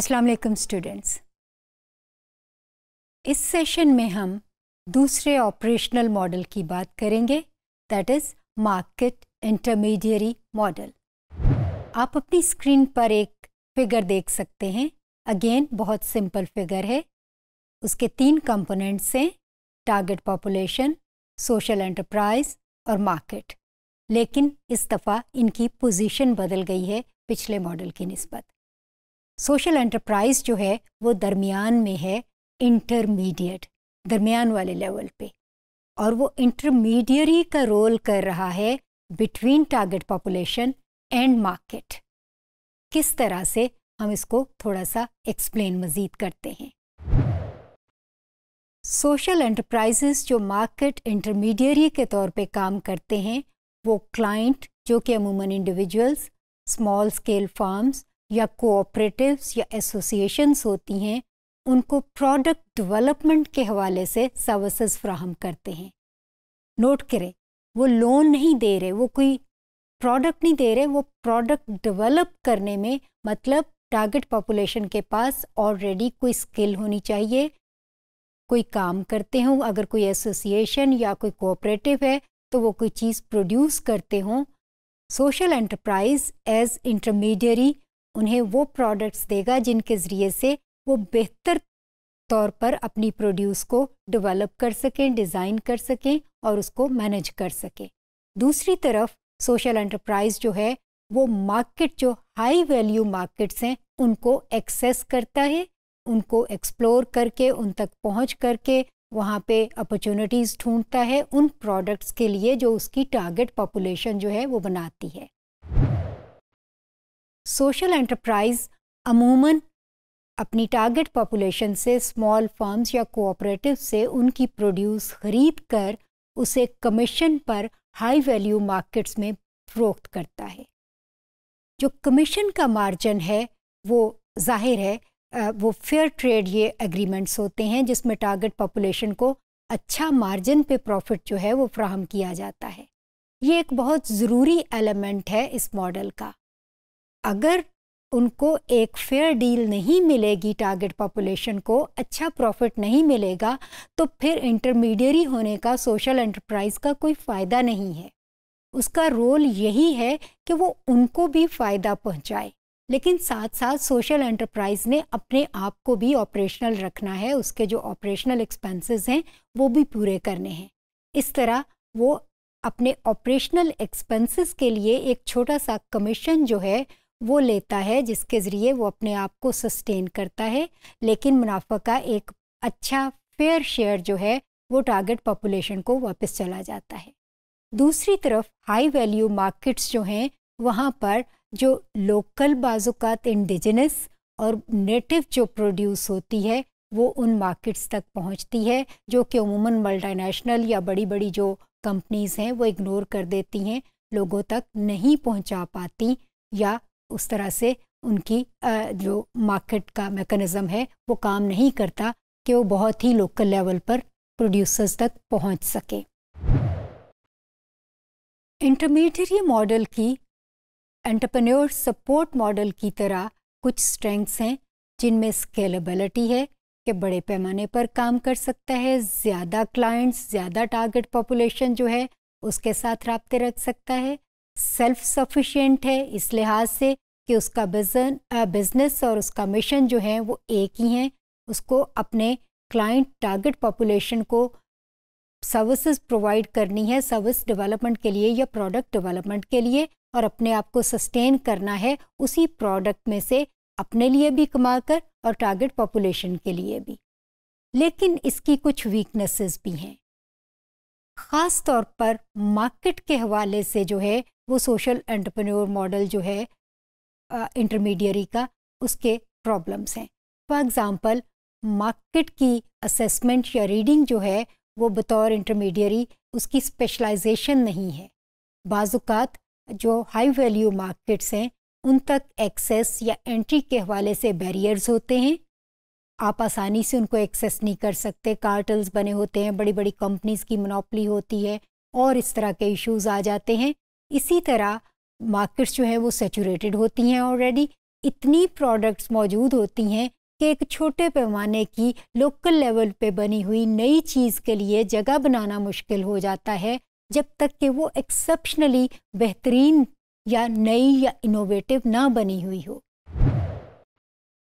अस्सलाम वालेकुम स्टूडेंट्स इस सेशन में हम दूसरे ऑपरेशनल मॉडल की बात करेंगे that is market intermediary model आप अपनी स्क्रीन पर एक फिगर देख सकते हैं अगेन बहुत सिंपल फिगर है उसके तीन कंपोनेंट्स हैं टारगेट पॉपुलेशन सोशल एंटरप्राइज और मार्केट लेकिन इस दफ़ा इनकी पोजीशन बदल गई है पिछले मॉडल की नस्बत सोशल एंटरप्राइज जो है वो दरमियान में है इंटरमीडिएट दरमियान वाले लेवल पे और वो इंटरमीडियरी का रोल कर रहा है between target population and market किस तरह से हम इसको थोड़ा सा एक्सप्लेन मज़ीद करते हैं सोशल एंटरप्राइजेस जो मार्केट इंटरमीडियरी के तौर पे काम करते हैं वो क्लाइंट जो कि अमूमन इंडिविजुअल्स स्मॉल स्केल फार्म्स या कोऑपरेटिव्स या एसोसिएशंस होती हैं उनको प्रोडक्ट डेवलपमेंट के हवाले से सर्विसेज फ्राहम करते हैं नोट करें वो लोन नहीं दे रहे वो कोई प्रोडक्ट नहीं दे रहे वो प्रोडक्ट डेवलप करने में मतलब टारगेट पॉपुलेशन के पास ऑलरेडी कोई स्किल होनी चाहिए कोई काम करते हों अगर कोई एसोसिएशन या कोई कोऑपरेटिव है तो वो कोई चीज़ प्रोड्यूस करते हों सोशल एंटरप्राइज एज इंटरमीडियरी उन्हें वो प्रोडक्ट्स देगा जिनके ज़रिए से वो बेहतर तौर पर अपनी प्रोड्यूस को डेवलप कर सकें डिज़ाइन कर सकें और उसको मैनेज कर सकें दूसरी तरफ सोशल एंटरप्राइज जो है वो मार्केट जो हाई वैल्यू मार्केट्स हैं उनको एक्सेस करता है उनको एक्सप्लोर करके उन तक पहुंच करके वहाँ पे अपॉर्चुनिटीज़ ढूंढता है उन प्रोडक्ट्स के लिए जो उसकी टारगेट पॉपुलेशन जो है वो बनाती है सोशल एंटरप्राइज अमूमन अपनी टारगेट पॉपुलेशन से स्मॉल फर्म्स या कोऑपरेटिव से उनकी प्रोड्यूस खरीद कर उसे कमीशन पर हाई वैल्यू मार्केट्स में फरोख्त करता है जो कमीशन का मार्जिन है वो जाहिर है वो फेयर ट्रेड ये एग्रीमेंट्स होते हैं जिसमें टारगेट पॉपुलेशन को अच्छा मार्जिन पे प्रॉफिट जो है वो फ्राहम किया जाता है ये एक बहुत ज़रूरी एलिमेंट है इस मॉडल का अगर उनको एक फेयर डील नहीं मिलेगी टारगेट पॉपुलेशन को अच्छा प्रॉफिट नहीं मिलेगा तो फिर इंटरमीडियरी होने का सोशल एंटरप्राइज का कोई फ़ायदा नहीं है उसका रोल यही है कि वो उनको भी फ़ायदा पहुंचाए लेकिन साथ साथ सोशल एंटरप्राइज ने अपने आप को भी ऑपरेशनल रखना है उसके जो ऑपरेशनल एक्सपेंसेस हैं वो भी पूरे करने हैं इस तरह वो अपने ऑपरेशनल एक्सपेंसेस के लिए एक छोटा सा कमीशन जो है वो लेता है जिसके ज़रिए वो अपने आप को सस्टेन करता है लेकिन मुनाफा का एक अच्छा फेयर शेयर जो है वो टारगेट पॉपुलेशन को वापस चला जाता है दूसरी तरफ हाई वैल्यू मार्केट्स जो हैं वहाँ पर जो लोकल बाजुकात इंडिजिनस और नेटिव जो प्रोड्यूस होती है वो उन मार्केट्स तक पहुँचती है जो कि अमूमन मल्टीनेशनल या बड़ी बड़ी जो कंपनीज़ हैं वो इग्नोर कर देती हैं लोगों तक नहीं पहुँचा पाती या उस तरह से उनकी जो मार्केट का मैकेनिज़्म है वो काम नहीं करता कि वो बहुत ही लोकल लेवल पर प्रोड्यूसर्स तक पहुंच सके इंटरमीडिएट मॉडल की एंटरप्रेन्योर सपोर्ट मॉडल की तरह कुछ स्ट्रेंथ्स हैं जिनमें स्केलेबिलिटी है कि बड़े पैमाने पर काम कर सकता है ज़्यादा क्लाइंट्स ज़्यादा टारगेट पॉपुलेशन जो है उसके साथ रबते रख सकता है सेल्फ सफिशिएंट है इस लिहाज से कि उसका बिजन बिजनेस और उसका मिशन जो है वो एक ही हैं उसको अपने क्लाइंट टारगेट पॉपुलेशन को सर्विसेज प्रोवाइड करनी है सर्विस डेवलपमेंट के लिए या प्रोडक्ट डेवलपमेंट के लिए और अपने आप को सस्टेन करना है उसी प्रोडक्ट में से अपने लिए भी कमा कर और टारगेट पॉपुलेशन के लिए भी लेकिन इसकी कुछ वीकनेसेस भी हैं ख़ास तौर पर मार्केट के हवाले से जो है वो सोशल एंटरप्रेन्योर मॉडल जो है इंटरमीडियरी का उसके प्रॉब्लम्स हैं फॉर एग्ज़ाम्पल मार्केट की असेसमेंट या रीडिंग जो है वो बतौर इंटरमीडियरी उसकी स्पेशलाइजेशन नहीं है बाज़ात जो हाई वैल्यू मार्केट्स हैं उन तक एक्सेस या एंट्री के हवाले से बैरियर्स होते हैं आप आसानी से उनको एक्सेस नहीं कर सकते कार्टल्स बने होते हैं बड़ी बड़ी कंपनीज की मोनोपली होती है और इस तरह के इश्यूज आ जाते हैं इसी तरह मार्केट्स जो है वो सेचूरेटेड होती हैं ऑलरेडी इतनी प्रोडक्ट्स मौजूद होती हैं कि एक छोटे पैमाने की लोकल लेवल पे बनी हुई नई चीज़ के लिए जगह बनाना मुश्किल हो जाता है जब तक कि वो एक्सेप्शनली बेहतरीन या नई या इनोवेटिव ना बनी हुई हो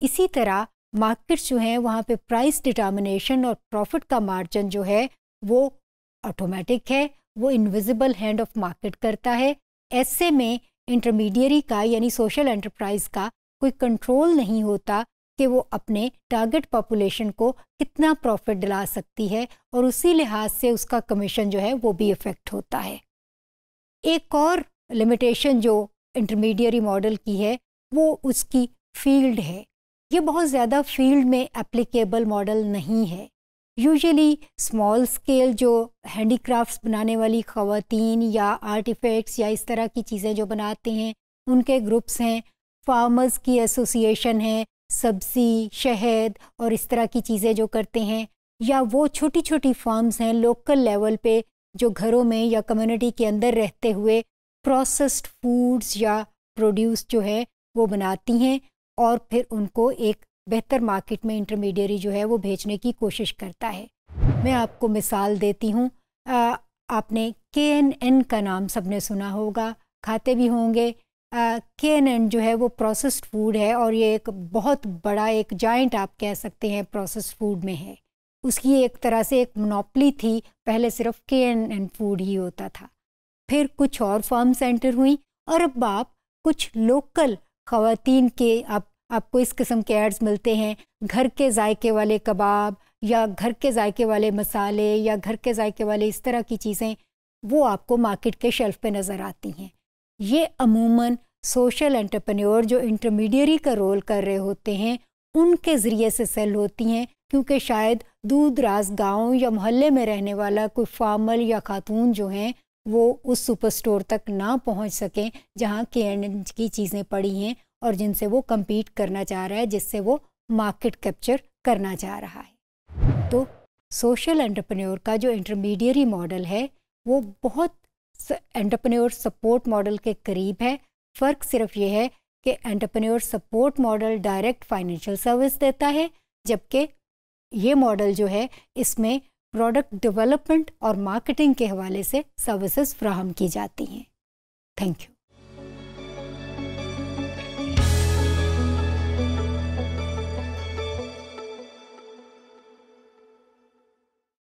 इसी तरह मार्केट्स जो हैं वहाँ पे प्राइस डिटर्मिनेशन और प्रॉफिट का मार्जिन जो है वो ऑटोमेटिक है वो इनविजिबल हैंड ऑफ मार्केट करता है ऐसे में इंटरमीडियरी का यानी सोशल एंटरप्राइज का कोई कंट्रोल नहीं होता कि वो अपने टारगेट पॉपुलेशन को कितना प्रॉफिट दिला सकती है और उसी लिहाज से उसका कमीशन जो है वो भी इफ़ेक्ट होता है एक और लिमिटेशन जो इंटरमीडियरी मॉडल की है वो उसकी फील्ड है ये बहुत ज़्यादा फील्ड में एप्लीकेबल मॉडल नहीं है यूजली स्मॉल स्केल जो हैंडीक्राफ्ट्स बनाने वाली खातन या आर्टिफैक्ट्स या इस तरह की चीज़ें जो बनाते हैं उनके ग्रुप्स हैं फार्मर्स की एसोसिएशन है सब्ज़ी शहद और इस तरह की चीज़ें जो करते हैं या वो छोटी छोटी फार्म्स हैं लोकल लेवल पे जो घरों में या कम्युनिटी के अंदर रहते हुए प्रोसेस्ड फूड्स या प्रोड्यूस जो है वो बनाती हैं और फिर उनको एक बेहतर मार्केट में इंटरमीडियरी जो है वो भेजने की कोशिश करता है मैं आपको मिसाल देती हूँ आपने के एन एन का नाम सबने सुना होगा खाते भी होंगे के एन एन जो है वो प्रोसेस्ड फूड है और ये एक बहुत बड़ा एक जॉइंट आप कह सकते हैं प्रोसेस्ड फूड में है उसकी एक तरह से एक मोनोपली थी पहले सिर्फ के एन एन फूड ही होता था फिर कुछ और फॉर्म सेंटर हुई और अब आप कुछ लोकल ख़वातीन के आप आपको इस किस्म के एड्स मिलते हैं घर के जायके वाले कबाब या घर के जायके वाले मसाले या घर के जायके वाले इस तरह की चीज़ें वो आपको मार्केट के शेल्फ पे नज़र आती हैं ये अमूमन सोशल एंटरप्रेन्योर जो इंटरमीडियरी का रोल कर रहे होते हैं उनके ज़रिए से सेल होती हैं क्योंकि शायद दूर दराज गाँव या मोहल्ले में रहने वाला कोई फार्मल या खातून जो हैं वो उस सुपर स्टोर तक ना पहुंच सकें जहाँ के एंड की चीज़ें पड़ी हैं और जिनसे वो कम्पीट करना चाह रहा है जिससे वो मार्केट कैप्चर करना चाह रहा है तो सोशल एंटरप्रेन्योर का जो इंटरमीडियरी मॉडल है वो बहुत एंटरप्रेन्योर सपोर्ट मॉडल के करीब है फ़र्क सिर्फ ये है कि entrepreneur support model direct financial service देता है जबकि ये मॉडल जो है इसमें प्रोडक्ट डेवलपमेंट और मार्केटिंग के हवाले से सर्विसेज फ्राहम की जाती हैं थैंक यू